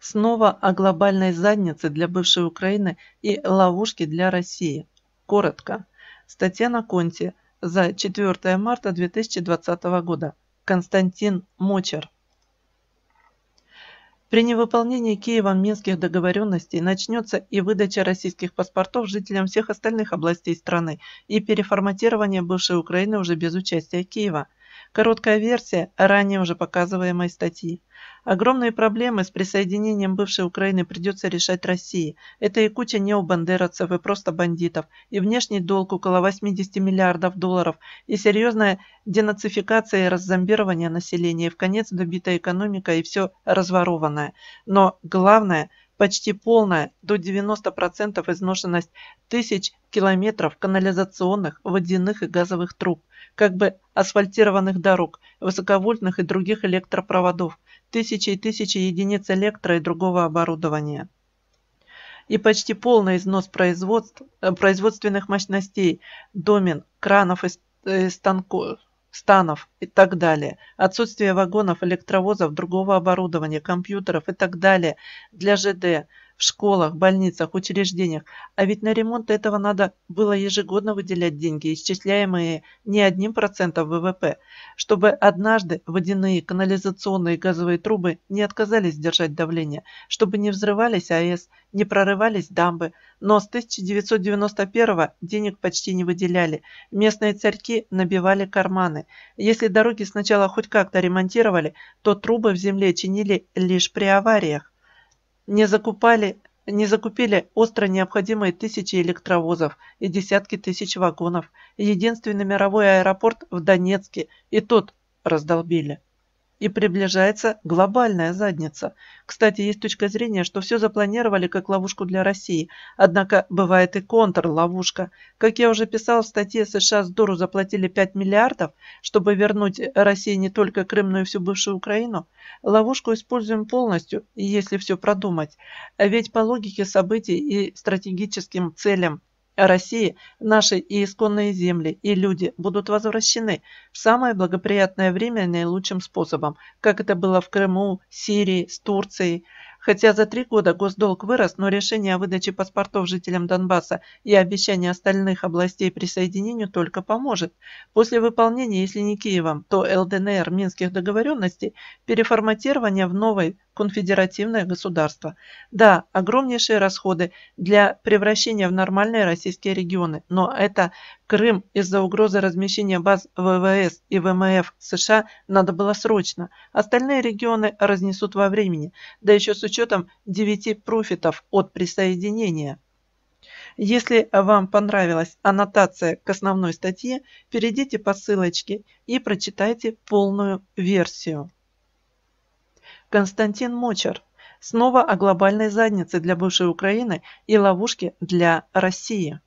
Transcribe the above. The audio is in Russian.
Снова о глобальной заднице для бывшей Украины и ловушке для России. Коротко. Статья на Конте за 4 марта 2020 года. Константин Мочер. При невыполнении Киевом минских договоренностей начнется и выдача российских паспортов жителям всех остальных областей страны и переформатирование бывшей Украины уже без участия Киева – Короткая версия ранее уже показываемой статьи. Огромные проблемы с присоединением бывшей Украины придется решать России. Это и куча необандеровцев и просто бандитов, и внешний долг около 80 миллиардов долларов, и серьезная денацификация и раззомбирование населения, и в конец добитая экономика и все разворованное. Но главное – почти полная до 90% изношенность тысяч километров канализационных, водяных и газовых труб, как бы асфальтированных дорог, высоковольтных и других электропроводов, тысячи и тысячи единиц электро и другого оборудования и почти полный износ производств, э, производственных мощностей, домен, кранов и э, станков, станов и так далее, отсутствие вагонов, электровозов, другого оборудования, компьютеров и так далее для ЖД, в школах, больницах, учреждениях. А ведь на ремонт этого надо было ежегодно выделять деньги, исчисляемые не одним процентом ВВП, чтобы однажды водяные, канализационные газовые трубы не отказались держать давление, чтобы не взрывались АЭС, не прорывались дамбы. Но с 1991 денег почти не выделяли. Местные царьки набивали карманы. Если дороги сначала хоть как-то ремонтировали, то трубы в земле чинили лишь при авариях не, закупали, не закупили остро необходимые тысячи электровозов и десятки тысяч вагонов. Единственный мировой аэропорт в Донецке и тот раздолбили. И приближается глобальная задница. Кстати, есть точка зрения, что все запланировали как ловушку для России. Однако бывает и контр-ловушка. Как я уже писал в статье, США с дуру заплатили 5 миллиардов, чтобы вернуть России не только Крым, но и всю бывшую Украину. Ловушку используем полностью, если все продумать. А ведь по логике событий и стратегическим целям России наши и исконные земли и люди будут возвращены в самое благоприятное время и наилучшим способом, как это было в Крыму, Сирии, с Турцией. Хотя за три года госдолг вырос, но решение о выдаче паспортов жителям Донбасса и обещание остальных областей присоединению только поможет. После выполнения, если не Киевом, то ЛДНР Минских договоренностей, переформатирование в новой конфедеративное государство. Да, огромнейшие расходы для превращения в нормальные российские регионы, но это Крым из-за угрозы размещения баз ВВС и ВМФ США надо было срочно. Остальные регионы разнесут во времени, да еще с учетом 9 профитов от присоединения. Если вам понравилась аннотация к основной статье, перейдите по ссылочке и прочитайте полную версию. Константин Мочер. Снова о глобальной заднице для бывшей Украины и ловушке для России.